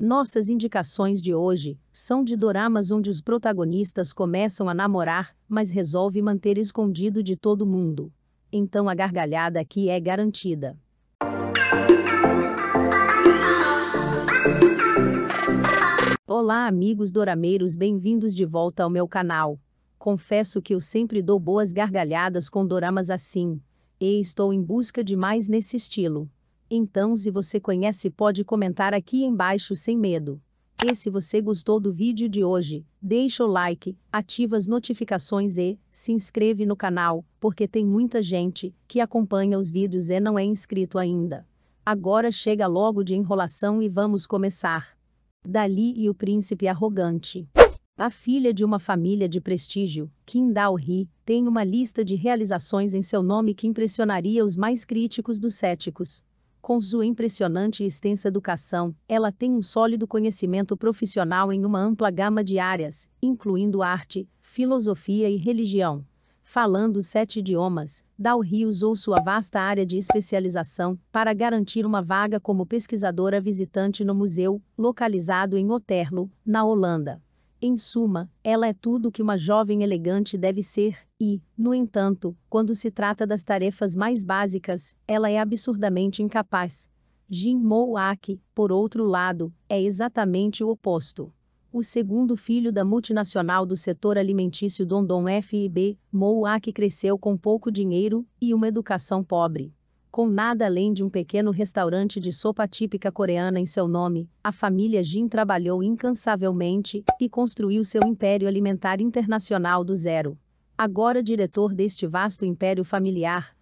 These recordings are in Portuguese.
Nossas indicações de hoje são de doramas onde os protagonistas começam a namorar, mas resolve manter escondido de todo mundo. Então a gargalhada aqui é garantida. Olá, amigos dorameiros, bem-vindos de volta ao meu canal. Confesso que eu sempre dou boas gargalhadas com doramas assim, e estou em busca de mais nesse estilo. Então se você conhece pode comentar aqui embaixo sem medo. E se você gostou do vídeo de hoje, deixa o like, ativa as notificações e se inscreve no canal, porque tem muita gente que acompanha os vídeos e não é inscrito ainda. Agora chega logo de enrolação e vamos começar. Dali e o príncipe arrogante. A filha de uma família de prestígio, Kim dao Ri, tem uma lista de realizações em seu nome que impressionaria os mais críticos dos céticos. Com sua impressionante e extensa educação, ela tem um sólido conhecimento profissional em uma ampla gama de áreas, incluindo arte, filosofia e religião. Falando sete idiomas, Dal Rio usou sua vasta área de especialização para garantir uma vaga como pesquisadora visitante no museu, localizado em Oterlo, na Holanda. Em suma, ela é tudo o que uma jovem elegante deve ser, e, no entanto, quando se trata das tarefas mais básicas, ela é absurdamente incapaz. Jim Mouak, por outro lado, é exatamente o oposto. O segundo filho da multinacional do setor alimentício Dondon FIB, Mouak cresceu com pouco dinheiro e uma educação pobre. Com nada além de um pequeno restaurante de sopa típica coreana em seu nome, a família Jin trabalhou incansavelmente e construiu seu império alimentar internacional do zero. Agora diretor deste vasto império familiar,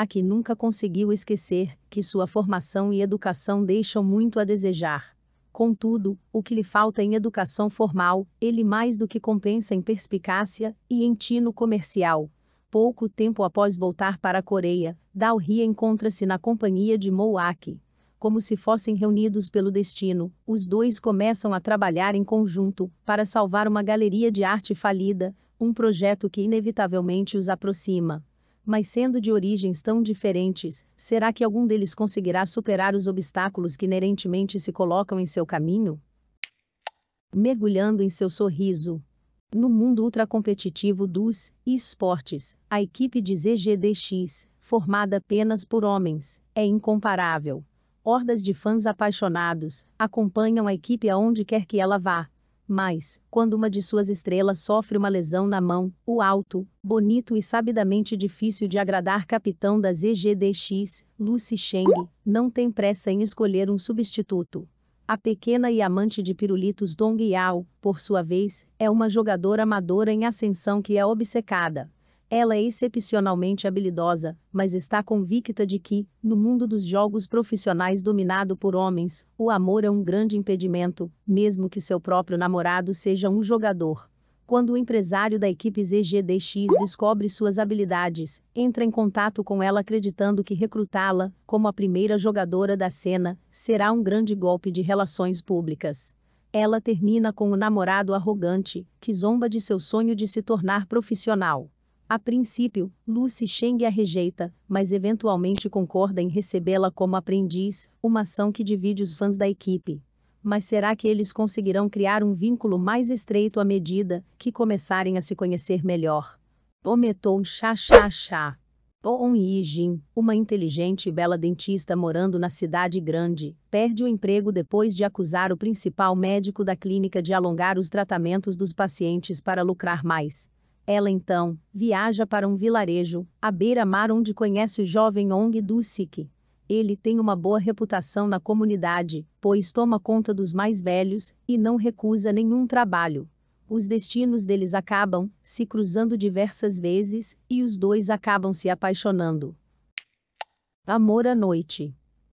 Aki nunca conseguiu esquecer que sua formação e educação deixam muito a desejar. Contudo, o que lhe falta em educação formal, ele mais do que compensa em perspicácia e em tino comercial. Pouco tempo após voltar para a Coreia, Dal Ri encontra-se na companhia de Moak. Como se fossem reunidos pelo destino, os dois começam a trabalhar em conjunto para salvar uma galeria de arte falida, um projeto que inevitavelmente os aproxima. Mas sendo de origens tão diferentes, será que algum deles conseguirá superar os obstáculos que inerentemente se colocam em seu caminho? Mergulhando em seu sorriso, no mundo ultracompetitivo dos esportes, a equipe de ZGDX, formada apenas por homens, é incomparável. Hordas de fãs apaixonados acompanham a equipe aonde quer que ela vá. Mas, quando uma de suas estrelas sofre uma lesão na mão, o alto, bonito e sabidamente difícil de agradar capitão da ZGDX, Lucy Cheng, não tem pressa em escolher um substituto. A pequena e amante de pirulitos Dong Yao, por sua vez, é uma jogadora amadora em ascensão que é obcecada. Ela é excepcionalmente habilidosa, mas está convicta de que, no mundo dos jogos profissionais dominado por homens, o amor é um grande impedimento, mesmo que seu próprio namorado seja um jogador. Quando o empresário da equipe ZGDX descobre suas habilidades, entra em contato com ela acreditando que recrutá-la, como a primeira jogadora da cena, será um grande golpe de relações públicas. Ela termina com o um namorado arrogante, que zomba de seu sonho de se tornar profissional. A princípio, Lucy Cheng a rejeita, mas eventualmente concorda em recebê-la como aprendiz, uma ação que divide os fãs da equipe. Mas será que eles conseguirão criar um vínculo mais estreito à medida que começarem a se conhecer melhor? Ometon Chá Chá Chá. Yi Yijin, uma inteligente e bela dentista morando na cidade grande, perde o emprego depois de acusar o principal médico da clínica de alongar os tratamentos dos pacientes para lucrar mais. Ela então viaja para um vilarejo, à beira-mar, onde conhece o jovem Ong Du Sik, ele tem uma boa reputação na comunidade, pois toma conta dos mais velhos e não recusa nenhum trabalho. Os destinos deles acabam se cruzando diversas vezes e os dois acabam se apaixonando. Amor à noite.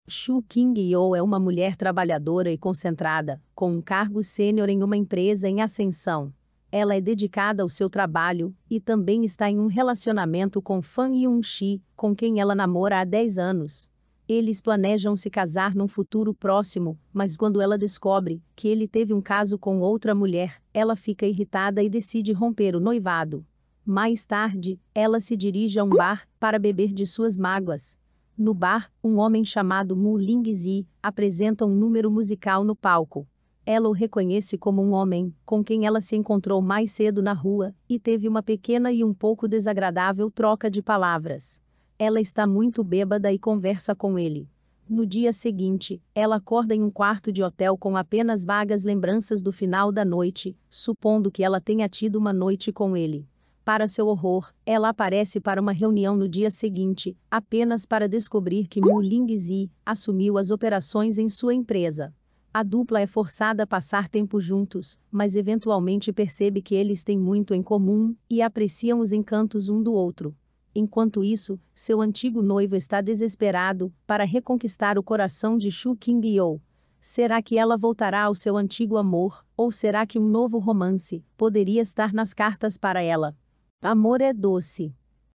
Shu King-yo é uma mulher trabalhadora e concentrada, com um cargo sênior em uma empresa em ascensão. Ela é dedicada ao seu trabalho e também está em um relacionamento com Fan Yun-shi, com quem ela namora há 10 anos. Eles planejam se casar num futuro próximo, mas quando ela descobre que ele teve um caso com outra mulher, ela fica irritada e decide romper o noivado. Mais tarde, ela se dirige a um bar para beber de suas mágoas. No bar, um homem chamado Mu Zi apresenta um número musical no palco ela o reconhece como um homem com quem ela se encontrou mais cedo na rua e teve uma pequena e um pouco desagradável troca de palavras. Ela está muito bêbada e conversa com ele. No dia seguinte, ela acorda em um quarto de hotel com apenas vagas lembranças do final da noite, supondo que ela tenha tido uma noite com ele. Para seu horror, ela aparece para uma reunião no dia seguinte, apenas para descobrir que Mu Lingzi assumiu as operações em sua empresa. A dupla é forçada a passar tempo juntos, mas eventualmente percebe que eles têm muito em comum e apreciam os encantos um do outro. Enquanto isso, seu antigo noivo está desesperado para reconquistar o coração de Shu Qingyou. Será que ela voltará ao seu antigo amor, ou será que um novo romance poderia estar nas cartas para ela? Amor é doce.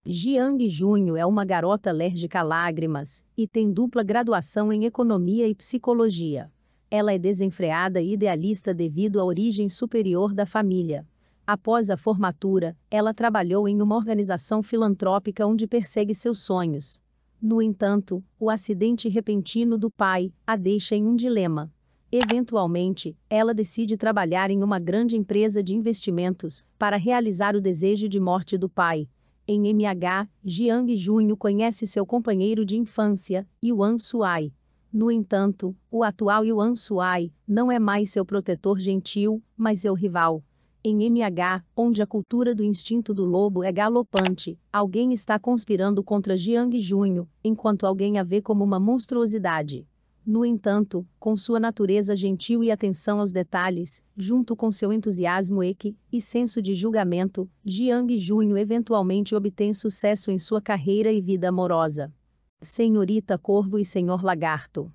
Jiang Junho é uma garota alérgica a lágrimas e tem dupla graduação em economia e psicologia. Ela é desenfreada e idealista devido à origem superior da família Após a formatura, ela trabalhou em uma organização filantrópica onde persegue seus sonhos. No entanto, o acidente repentino do pai a deixa em um dilema. Eventualmente, ela decide trabalhar em uma grande empresa de investimentos para realizar o desejo de morte do pai. Em MH, Jiang Junho conhece seu companheiro de infância, Yuan Suai. No entanto, o atual Yuan Suai não é mais seu protetor gentil, mas seu rival. Em MH, onde a cultura do instinto do lobo é galopante, alguém está conspirando contra Jiang Junho, enquanto alguém a vê como uma monstruosidade. No entanto, com sua natureza gentil e atenção aos detalhes, junto com seu entusiasmo equi e senso de julgamento, Jiang Junho eventualmente obtém sucesso em sua carreira e vida amorosa. Senhorita Corvo e Senhor Lagarto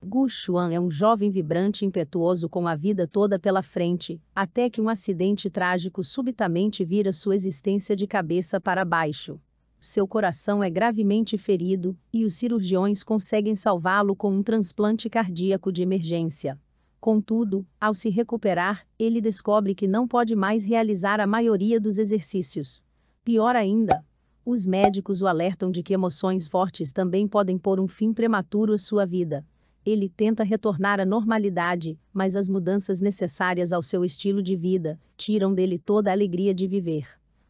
Gu Xuan é um jovem vibrante e impetuoso com a vida toda pela frente, até que um acidente trágico subitamente vira sua existência de cabeça para baixo. Seu coração é gravemente ferido, e os cirurgiões conseguem salvá-lo com um transplante cardíaco de emergência. Contudo, ao se recuperar, ele descobre que não pode mais realizar a maioria dos exercícios. Pior ainda, os médicos o alertam de que emoções fortes também podem pôr um fim prematuro à sua vida. Ele tenta retornar à normalidade, mas as mudanças necessárias ao seu estilo de vida tiram dele toda a alegria de viver.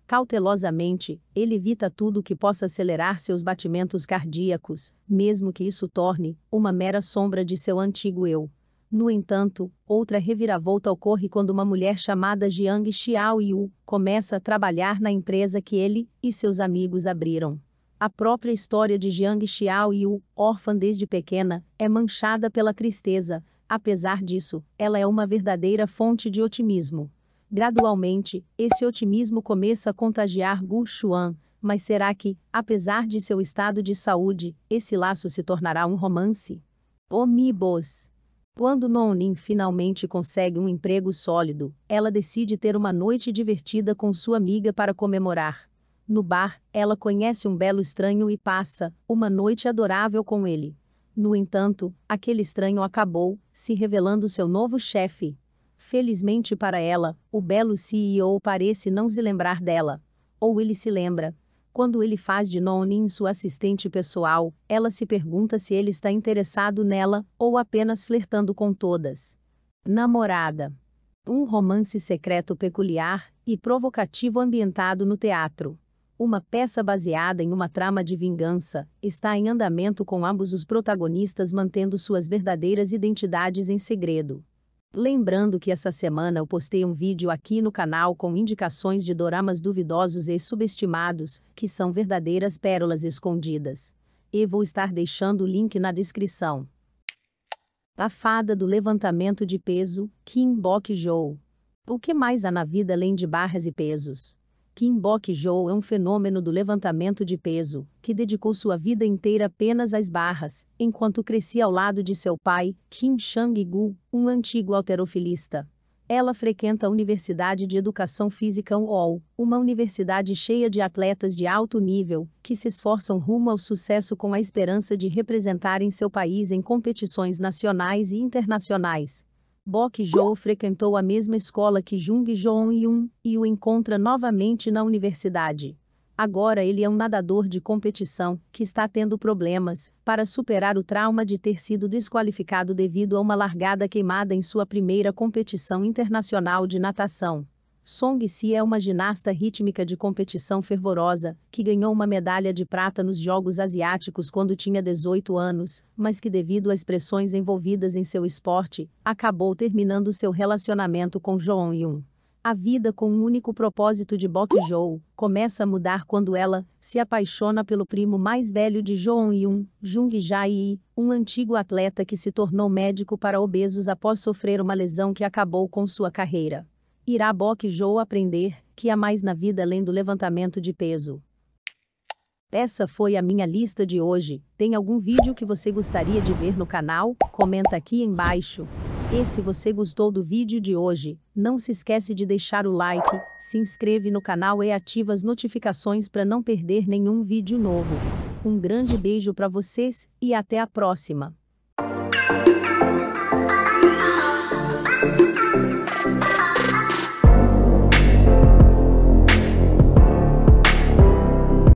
Cautelosamente, ele evita tudo que possa acelerar seus batimentos cardíacos, mesmo que isso torne uma mera sombra de seu antigo eu. No entanto, outra reviravolta ocorre quando uma mulher chamada Jiang Xiaoyu começa a trabalhar na empresa que ele e seus amigos abriram. A própria história de Jiang Xiao Yu, órfã desde pequena, é manchada pela tristeza. Apesar disso, ela é uma verdadeira fonte de otimismo. Gradualmente, esse otimismo começa a contagiar Gu Xuan, mas será que, apesar de seu estado de saúde, esse laço se tornará um romance? Omibos. Quando Nonin finalmente consegue um emprego sólido, ela decide ter uma noite divertida com sua amiga para comemorar. No bar, ela conhece um belo estranho e passa uma noite adorável com ele. No entanto, aquele estranho acabou se revelando seu novo chefe. Felizmente para ela, o belo CEO parece não se lembrar dela. Ou ele se lembra. Quando ele faz de Nonin sua assistente pessoal, ela se pergunta se ele está interessado nela ou apenas flertando com todas. Namorada. Um romance secreto peculiar e provocativo ambientado no teatro uma peça baseada em uma trama de vingança, está em andamento com ambos os protagonistas mantendo suas verdadeiras identidades em segredo. Lembrando que essa semana eu postei um vídeo aqui no canal com indicações de doramas duvidosos e subestimados, que são verdadeiras pérolas escondidas. E vou estar deixando o link na descrição. A Fada do Levantamento de Peso, Kim Bok-joo. O que mais há na vida além de barras e pesos? Kim Bok-joo é um fenômeno do levantamento de peso, que dedicou sua vida inteira apenas às barras, enquanto crescia ao lado de seu pai, Kim Chang-gu, um antigo alterofilista. Ela frequenta a Universidade de Educação Física UOL, uma universidade cheia de atletas de alto nível, que se esforçam rumo ao sucesso com a esperança de representarem seu país em competições nacionais e internacionais. Bok Jou frequentou a mesma escola que Jung jong Yun e o encontra novamente na universidade. Agora ele é um nadador de competição que está tendo problemas para superar o trauma de ter sido desqualificado devido a uma largada queimada em sua primeira competição internacional de natação. Song Si é uma ginasta rítmica de competição fervorosa, que ganhou uma medalha de prata nos Jogos Asiáticos quando tinha 18 anos, mas que, devido às pressões envolvidas em seu esporte, acabou terminando seu relacionamento com Joon Yun. A vida com um único propósito de Bok Joo começa a mudar quando ela se apaixona pelo primo mais velho de Joon Yun, Jung Jae, um antigo atleta que se tornou médico para obesos após sofrer uma lesão que acabou com sua carreira irá Bok Joe aprender que há mais na vida além do levantamento de peso. Essa foi a minha lista de hoje. Tem algum vídeo que você gostaria de ver no canal? Comenta aqui embaixo. E se você gostou do vídeo de hoje, não se esquece de deixar o like, se inscreve no canal e ativa as notificações para não perder nenhum vídeo novo. Um grande beijo para vocês e até a próxima!